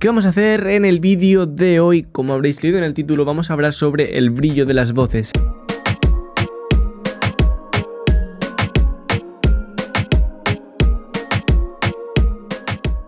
¿Qué vamos a hacer en el vídeo de hoy? Como habréis leído en el título, vamos a hablar sobre el brillo de las voces.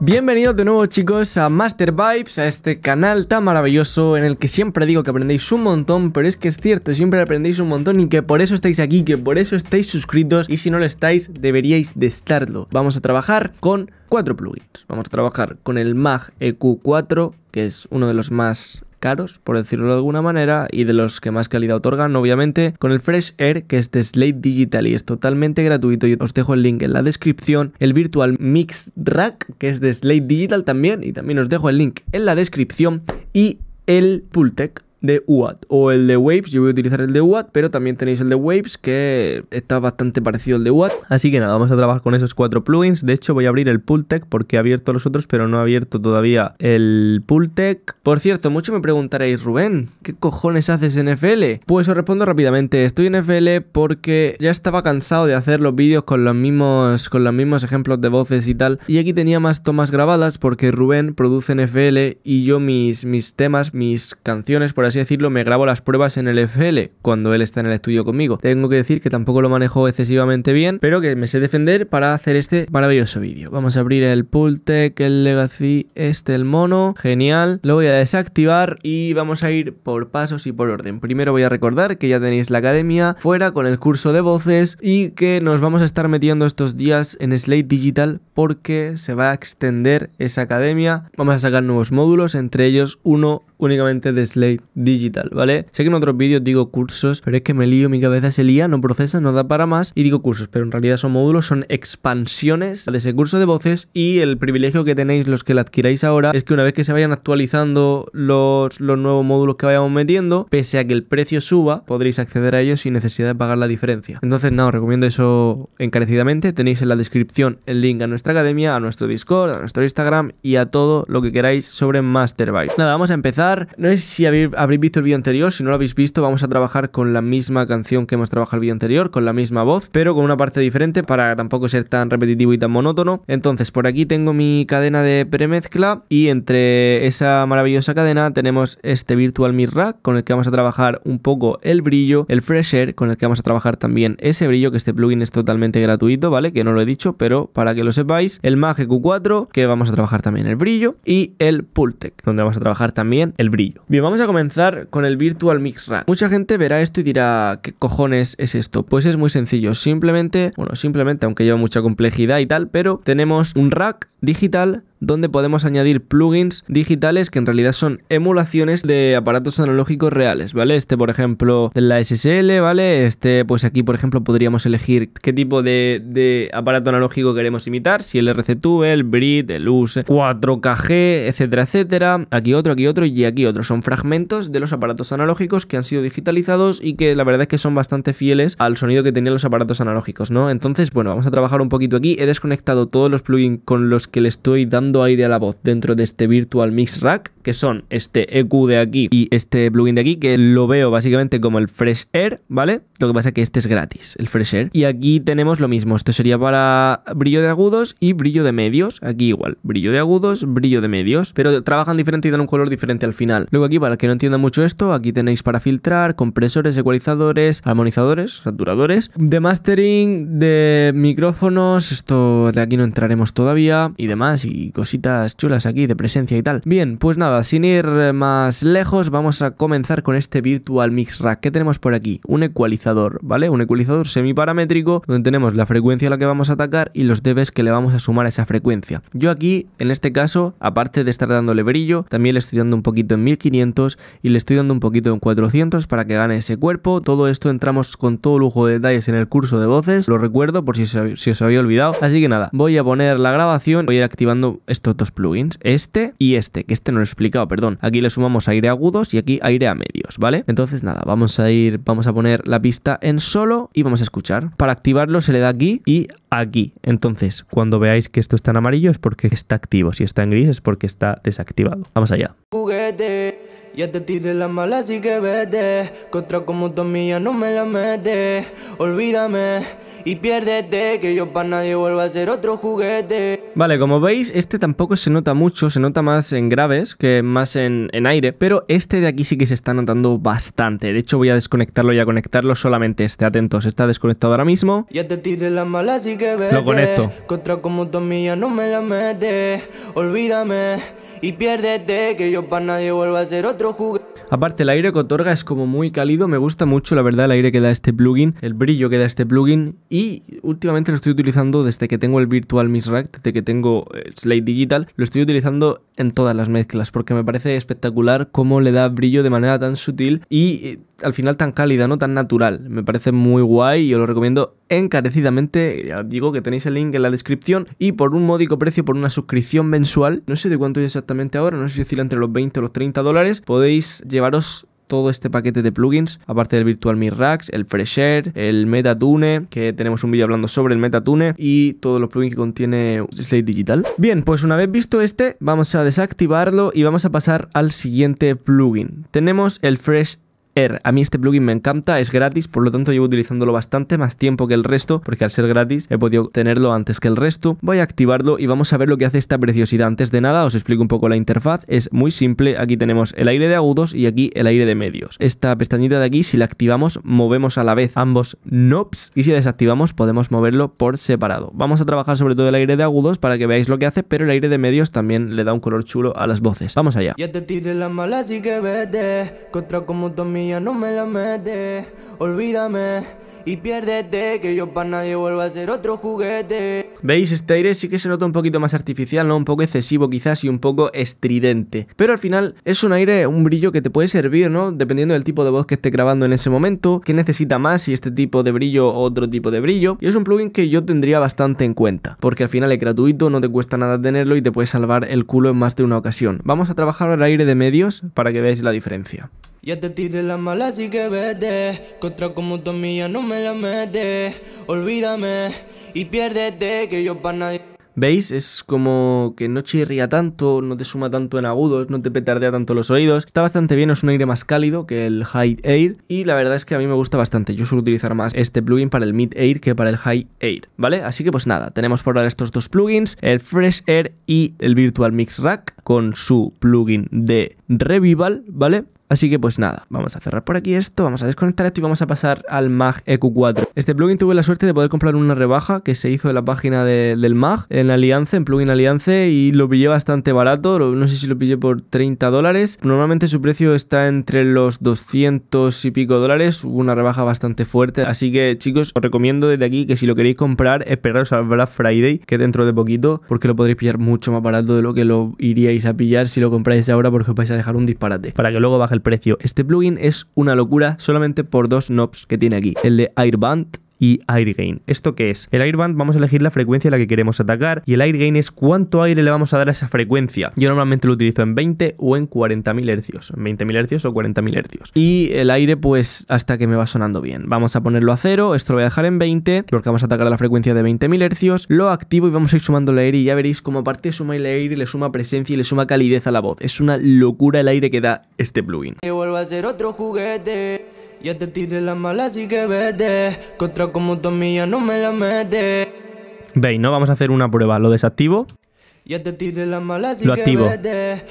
Bienvenidos de nuevo chicos a Master Vibes, a este canal tan maravilloso en el que siempre digo que aprendéis un montón, pero es que es cierto, siempre aprendéis un montón y que por eso estáis aquí, que por eso estáis suscritos y si no lo estáis deberíais de estarlo. Vamos a trabajar con cuatro plugins. Vamos a trabajar con el Mag EQ4, que es uno de los más caros, por decirlo de alguna manera, y de los que más calidad otorgan, obviamente, con el Fresh Air, que es de Slate Digital y es totalmente gratuito. y os dejo el link en la descripción. El Virtual Mix Rack, que es de Slate Digital también, y también os dejo el link en la descripción. Y el Pultec, de UAT o el de Waves, yo voy a utilizar el de UAT, pero también tenéis el de Waves que está bastante parecido al de UAT. Así que nada, vamos a trabajar con esos cuatro plugins. De hecho, voy a abrir el Pultec porque he abierto los otros, pero no he abierto todavía el Pultec. Por cierto, mucho me preguntaréis, Rubén, ¿qué cojones haces en FL? Pues os respondo rápidamente, estoy en FL porque ya estaba cansado de hacer los vídeos con los mismos con los mismos ejemplos de voces y tal, y aquí tenía más tomas grabadas porque Rubén produce en FL y yo mis mis temas, mis canciones por así decirlo, me grabo las pruebas en el FL cuando él está en el estudio conmigo. Tengo que decir que tampoco lo manejo excesivamente bien, pero que me sé defender para hacer este maravilloso vídeo. Vamos a abrir el Pultec, el Legacy, este, el mono. Genial. Lo voy a desactivar y vamos a ir por pasos y por orden. Primero voy a recordar que ya tenéis la academia fuera con el curso de voces y que nos vamos a estar metiendo estos días en Slate Digital porque se va a extender esa academia. Vamos a sacar nuevos módulos, entre ellos uno únicamente de Slate Digital, ¿vale? Sé que en otros vídeos digo cursos, pero es que me lío, mi cabeza se lía, no procesa, no da para más y digo cursos, pero en realidad son módulos, son expansiones de ese curso de voces y el privilegio que tenéis los que lo adquiráis ahora es que una vez que se vayan actualizando los, nuevos módulos que vayamos metiendo, pese a que el precio suba, podréis acceder a ellos sin necesidad de pagar la diferencia. Entonces, nada, os recomiendo eso encarecidamente. Tenéis en la descripción el link a nuestra academia, a nuestro Discord, a nuestro Instagram y a todo lo que queráis sobre Masterbyte. Nada, vamos a empezar no sé si habréis visto el vídeo anterior, si no lo habéis visto, vamos a trabajar con la misma canción que hemos trabajado el vídeo anterior, con la misma voz, pero con una parte diferente para tampoco ser tan repetitivo y tan monótono. Entonces, por aquí tengo mi cadena de premezcla y entre esa maravillosa cadena tenemos este Virtual Mirror con el que vamos a trabajar un poco el brillo, el Fresh con el que vamos a trabajar también ese brillo, que este plugin es totalmente gratuito, ¿vale? Que no lo he dicho, pero para que lo sepáis, el magic Q4 que vamos a trabajar también el brillo y el Pultec, donde vamos a trabajar también el brillo. Bien, vamos a comenzar con el Virtual Mix Rack. Mucha gente verá esto y dirá, ¿qué cojones es esto? Pues es muy sencillo, simplemente, bueno, simplemente, aunque lleva mucha complejidad y tal, pero tenemos un rack digital donde podemos añadir plugins digitales que en realidad son emulaciones de aparatos analógicos reales, ¿vale? Este, por ejemplo, de la SSL, ¿vale? Este, pues aquí, por ejemplo, podríamos elegir qué tipo de, aparato analógico queremos imitar, si el rc el BRIT, el USE, 4KG, etcétera, etcétera. Aquí otro, aquí otro y aquí otro. Son fragmentos de los aparatos analógicos que han sido digitalizados y que la verdad es que son bastante fieles al sonido que tenían los aparatos analógicos, ¿no? Entonces, bueno, vamos a trabajar un poquito aquí. He desconectado todos los plugins con los que le estoy dando aire a la voz dentro de este Virtual Mix Rack, que son este EQ de aquí y este plugin de aquí, que lo veo básicamente como el Fresh Air, ¿vale? Lo que pasa es que este es gratis, el Fresh Air. Y aquí tenemos lo mismo, esto sería para brillo de agudos y brillo de medios, aquí igual, brillo de agudos, brillo de medios, pero trabajan diferente y dan un color diferente al final. Luego aquí, para el que no entienda mucho esto, aquí tenéis para filtrar, compresores, ecualizadores, armonizadores, saturadores, de mastering, de micrófonos, esto de aquí no entraremos todavía, y demás, y cositas chulas aquí de presencia y tal. Bien, pues nada, sin ir eh, más lejos, vamos a comenzar con este Virtual Mix Rack. ¿Qué tenemos por aquí? Un ecualizador, ¿vale? Un ecualizador semiparamétrico donde tenemos la frecuencia a la que vamos a atacar y los debes que le vamos a sumar a esa frecuencia. Yo aquí, en este caso, aparte de estar dándole brillo, también le estoy dando un poquito en 1500 y le estoy dando un poquito en 400 para que gane ese cuerpo. Todo esto entramos con todo lujo de detalles en el curso de voces, lo recuerdo por si si os había olvidado. Así que nada, voy a poner la grabación, voy a ir activando estos dos plugins, este y este, que este no lo he explicado, perdón. Aquí le sumamos aire agudos y aquí aire a medios, ¿vale? Entonces nada, vamos a ir, vamos a poner la pista en solo y vamos a escuchar. Para activarlo se le da aquí y aquí. Entonces, cuando veáis que esto está en amarillo es porque está activo, si está en gris es porque está desactivado. Vamos allá. Ya te la mala, que vete. Contra como no me Olvídame y piérdete, que yo para nadie vuelvo a ser otro juguete. Vale, como veis, este tampoco se nota mucho, se nota más en graves que más en, aire, pero este de aquí sí que se está notando bastante. De hecho, voy a desconectarlo y a conectarlo solamente este. Atentos, está desconectado ahora mismo. Ya te tiré la mala, así que Lo conecto. Contra como no me la metes. Olvídame y piérdete, que yo para nadie vuelvo a ser otro juguete. Aparte, el aire que otorga es como muy cálido, me gusta mucho, la verdad, el aire que da este plugin, el brillo que da este plugin y últimamente lo estoy utilizando desde que tengo el Virtual Miss Rack, desde que tengo eh, Slate Digital, lo estoy utilizando en todas las mezclas porque me parece espectacular cómo le da brillo de manera tan sutil y eh, al final tan cálida, ¿no? Tan natural. Me parece muy guay y os lo recomiendo encarecidamente. Ya os digo que tenéis el link en la descripción y por un módico precio, por una suscripción mensual, no sé de cuánto es exactamente ahora, no sé si oscila entre los 20 o los 30 dólares, podéis llevaros todo este paquete de plugins, aparte del Virtual mirax Racks, el Fresher, el Metatune, que tenemos un vídeo hablando sobre el Metatune y todos los plugins que contiene Slate Digital. Bien, pues una vez visto este, vamos a desactivarlo y vamos a pasar al siguiente plugin. Tenemos el Fresh a mí este plugin me encanta, es gratis, por lo tanto llevo utilizándolo bastante, más tiempo que el resto, porque al ser gratis he podido tenerlo antes que el resto. Voy a activarlo y vamos a ver lo que hace esta preciosidad. Antes de nada os explico un poco la interfaz, es muy simple, aquí tenemos el aire de agudos y aquí el aire de medios. Esta pestañita de aquí, si la activamos, movemos a la vez ambos knobs y si desactivamos podemos moverlo por separado. Vamos a trabajar sobre todo el aire de agudos para que veáis lo que hace, pero el aire de medios también le da un color chulo a las voces. Vamos allá. Ya te tiré la mala, que vete, contra como no me la mete, olvídame y piérdete, que yo para nadie vuelvo a ser otro juguete. ¿Veis? Este aire sí que se nota un poquito más artificial, ¿no? Un poco excesivo quizás y un poco estridente. Pero al final es un aire, un brillo que te puede servir, ¿no? Dependiendo del tipo de voz que esté grabando en ese momento, que necesita más, si este tipo de brillo o otro tipo de brillo. Y es un plugin que yo tendría bastante en cuenta, porque al final es gratuito, no te cuesta nada tenerlo y te puedes salvar el culo en más de una ocasión. Vamos a trabajar el aire de medios para que veáis la diferencia. Ya te tiré la mala, así que vete. Contra como tu mía no me la mete, Olvídame y piérdete que yo para nadie. ¿Veis? Es como que no chirría tanto, no te suma tanto en agudos, no te petardea tanto los oídos. Está bastante bien, es un aire más cálido que el High Air y la verdad es que a mí me gusta bastante. Yo suelo utilizar más este plugin para el Mid Air que para el High Air, ¿vale? Así que pues nada, tenemos por ahora estos dos plugins, el Fresh Air y el Virtual Mix Rack con su plugin de Revival, ¿vale? Así que pues nada, vamos a cerrar por aquí esto, vamos a desconectar esto y vamos a pasar al Mag EQ4. Este plugin tuve la suerte de poder comprar una rebaja que se hizo en la página de, del Mag, en Aliance, en Plugin Aliance, y lo pillé bastante barato, no sé si lo pillé por 30 dólares. Normalmente su precio está entre los 200 y pico dólares, una rebaja bastante fuerte, así que chicos, os recomiendo desde aquí que si lo queréis comprar, esperaros al Black Friday, que dentro de poquito, porque lo podréis pillar mucho más barato de lo que lo iríais a pillar si lo compráis ahora porque os vais a dejar un disparate para que luego baje el precio. Este plugin es una locura solamente por dos knobs que tiene aquí, el de Airband y air gain. ¿Esto qué es? El Air Band, vamos a elegir la frecuencia a la que queremos atacar y el air gain es cuánto aire le vamos a dar a esa frecuencia. Yo normalmente lo utilizo en 20 o en 40.000 hercios, 20.000 hercios o 40.000 hercios Y el aire pues hasta que me va sonando bien. Vamos a ponerlo a cero, esto lo voy a dejar en 20 porque vamos a atacar a la frecuencia de 20.000 hercios lo activo y vamos a ir sumando el aire y ya veréis cómo aparte suma el aire, le suma presencia y le suma calidez a la voz. Es una locura el aire que da este plugin. Que vuelva a ser otro juguete. Ya te tiré la mala, así que vete. Contra como tu no me la mete. Veis, ¿no? Vamos a hacer una prueba. Lo desactivo. Ya te tiré la mala, Lo activo.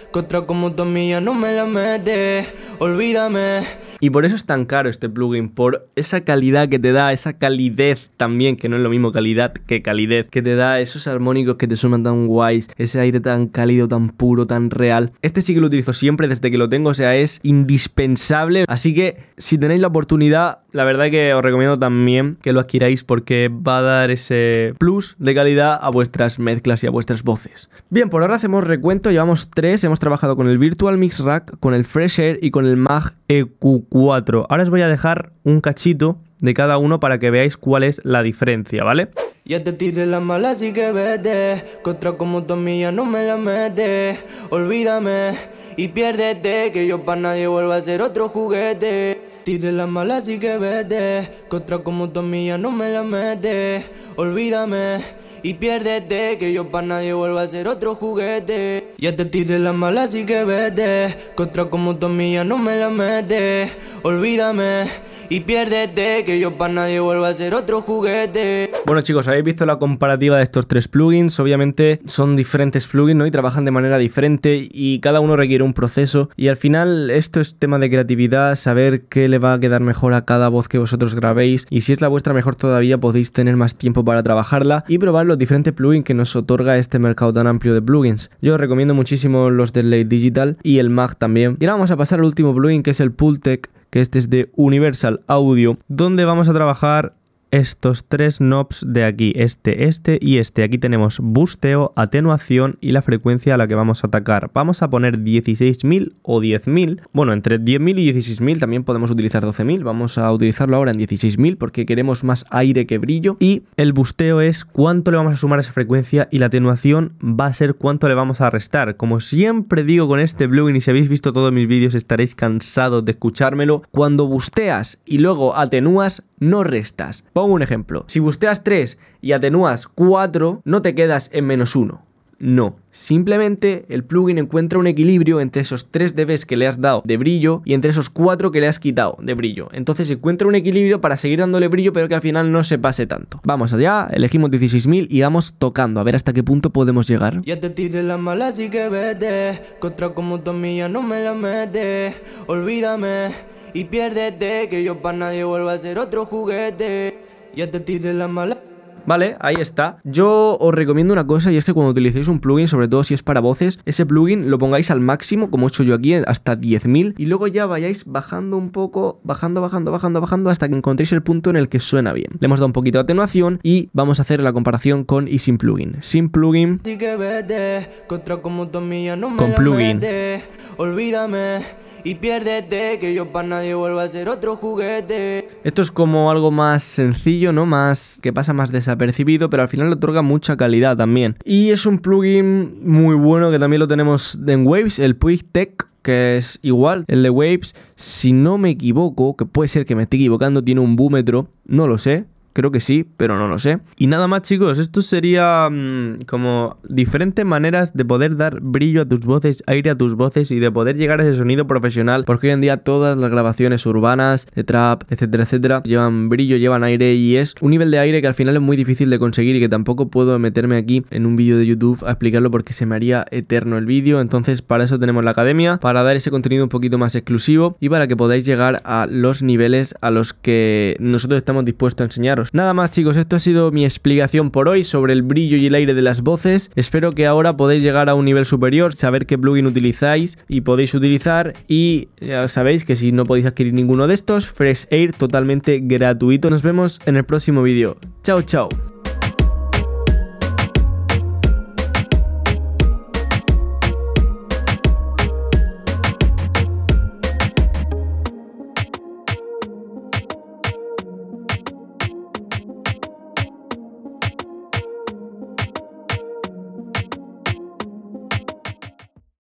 Contra como no me la mete. Olvídame. Y por eso es tan caro este plugin, por esa calidad que te da, esa calidez también, que no es lo mismo calidad que calidez, que te da esos armónicos que te suman tan guays, ese aire tan cálido, tan puro, tan real. Este sí que lo utilizo siempre desde que lo tengo, o sea, es indispensable. Así que si tenéis la oportunidad, la verdad que os recomiendo también que lo adquiráis porque va a dar ese plus de calidad a vuestras mezclas y a vuestras voces. Bien, por ahora hacemos recuento, llevamos tres, hemos trabajado con el Virtual Mix Rack, con el Fresh Air y con el Mag EQ4. Ahora os voy a dejar un cachito de cada uno para que veáis cuál es la diferencia, ¿vale? Ya te que vete. Contra como no me la Olvídame y piérdete, que yo para nadie vuelva a ser otro juguete. Tire la mala, así que vete. Que otra como tu no me la mete. Olvídame y piérdete. Que yo pa' nadie vuelva a ser otro juguete. Ya te tiré la mala, así que vete. Que otra como tu no me la mete. Olvídame y piérdete Que yo para nadie vuelva a ser otro juguete Bueno chicos, habéis visto la comparativa de estos tres plugins Obviamente son diferentes plugins, ¿no? Y trabajan de manera diferente y cada uno requiere un proceso Y al final esto es tema de creatividad, saber qué le va a quedar mejor a cada voz que vosotros grabéis Y si es la vuestra mejor todavía podéis tener más tiempo para trabajarla Y probar los diferentes plugins que nos otorga este mercado tan amplio de plugins Yo os recomiendo muchísimo los de Late Digital y el Mac también Y ahora vamos a pasar al último plugin que es el Pultec que este es de Universal Audio, donde vamos a trabajar estos tres knobs de aquí, este, este y este. Aquí tenemos busteo, atenuación y la frecuencia a la que vamos a atacar. Vamos a poner 16.000 o 10.000. Bueno, entre 10.000 y 16.000 también podemos utilizar 12.000. Vamos a utilizarlo ahora en 16.000 porque queremos más aire que brillo. Y el busteo es cuánto le vamos a sumar a esa frecuencia y la atenuación va a ser cuánto le vamos a restar. Como siempre digo con este plugin y si habéis visto todos mis vídeos estaréis cansados de escuchármelo. Cuando busteas y luego atenúas no restas. Pongo un ejemplo. Si busteas 3 y atenúas 4, no te quedas en menos 1. No, simplemente el plugin encuentra un equilibrio entre esos 3 dBs que le has dado de brillo y entre esos 4 que le has quitado de brillo. Entonces encuentra un equilibrio para seguir dándole brillo pero que al final no se pase tanto. Vamos allá, elegimos 16.000 y vamos tocando a ver hasta qué punto podemos llegar. Ya te la que vete, no me olvídame y piérdete. Que yo pa' nadie vuelvo a ser otro juguete. Ya te tiré la mala. Vale, ahí está. Yo os recomiendo una cosa y es que cuando utilicéis un plugin, sobre todo si es para voces, ese plugin lo pongáis al máximo, como he hecho yo aquí, hasta 10.000 y luego ya vayáis bajando un poco, bajando, bajando, bajando, bajando hasta que encontréis el punto en el que suena bien. Le hemos dado un poquito de atenuación y vamos a hacer la comparación con y sin plugin. Sin plugin con plugin. Olvídame y piérdete que yo para nadie vuelva a ser otro juguete. Esto es como algo más sencillo, ¿no? Más que pasa más desapercibido percibido, pero al final le otorga mucha calidad también. Y es un plugin muy bueno que también lo tenemos en Waves, el Puig Tech que es igual, el de Waves, si no me equivoco, que puede ser que me esté equivocando, tiene un búmetro, no lo sé, Creo que sí, pero no lo sé. Y nada más chicos, esto sería mm, como diferentes maneras de poder dar brillo a tus voces, aire a tus voces y de poder llegar a ese sonido profesional. Porque hoy en día todas las grabaciones urbanas, de trap, etcétera, etcétera, llevan brillo, llevan aire y es un nivel de aire que al final es muy difícil de conseguir y que tampoco puedo meterme aquí en un vídeo de YouTube a explicarlo porque se me haría eterno el vídeo. Entonces para eso tenemos la academia, para dar ese contenido un poquito más exclusivo y para que podáis llegar a los niveles a los que nosotros estamos dispuestos a enseñaros. Nada más chicos, esto ha sido mi explicación por hoy sobre el brillo y el aire de las voces. Espero que ahora podéis llegar a un nivel superior, saber qué plugin utilizáis y podéis utilizar y ya sabéis que si no podéis adquirir ninguno de estos, Fresh Air totalmente gratuito. Nos vemos en el próximo vídeo. Chao, chao.